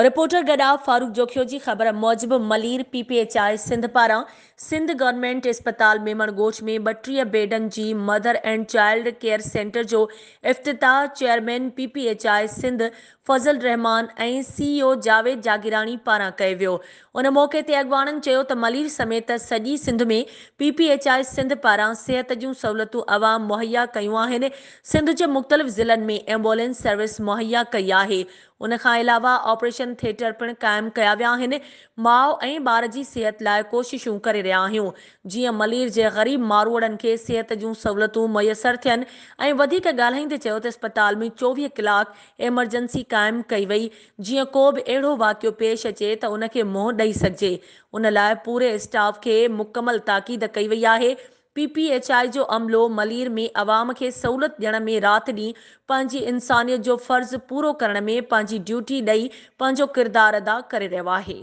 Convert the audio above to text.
reporter गडा फारूक जोखियो की ख़बर मूजिबि Malir P P H I Sindh पारा सिंध गवर्नमेंट अस्पताल मेमण ॻोठ में बटी बेडन की mother and child care centre जो इफ़्तिताह chairman P I Sindh Fazal Rahman ऐं सीईओ जावेद जागीराणी पारा कयो वियो उन मौक़े ते अॻुवाणनि चयो त मलीर समेत सजी सिंध में P P H I Sindh पारा सेहत जूं सहूलियतूं आवाम मुहैया क्यों सिंध के मुख़्तलिफ़ ज़िलनि में एम्बुलेंस सर्विस मुहैया कई है उन खां अलावा ऑपरेशन थिएटर पिणु क़ाइमु कया विया आहिनि माउ ऐं ॿार जी सिहत लाइ कोशिशूं करे रहिया आहियूं जीअं मलीर जे ग़रीब मारूअड़नि खे सिहत जूं सहूलियतूं मुयसरु थियनि ऐं वधीक ॻाल्हाईंदे चयो त इस्पताल में चोवीह कलाक एमरजेंसी क़ाइमु कई वई जीअं को बि अहिड़ो वाकियो पेश अचे त उनखे मुंहुं ॾेई सघिजे उन लाइ पूरे स्टाफ खे मुकमल ताक़ीद कई वई आहे पीपीएचआई जो अमलो मलीर में अवाम खे सहुलियत ॾियण में राति ॾींहुं पंहिंजी इंसानियत जो फ़र्ज़ु पूरो करण में पंहिंजी ड्यूटी ॾेई पंहिंजो किरदारु अदा करे रहियो आहे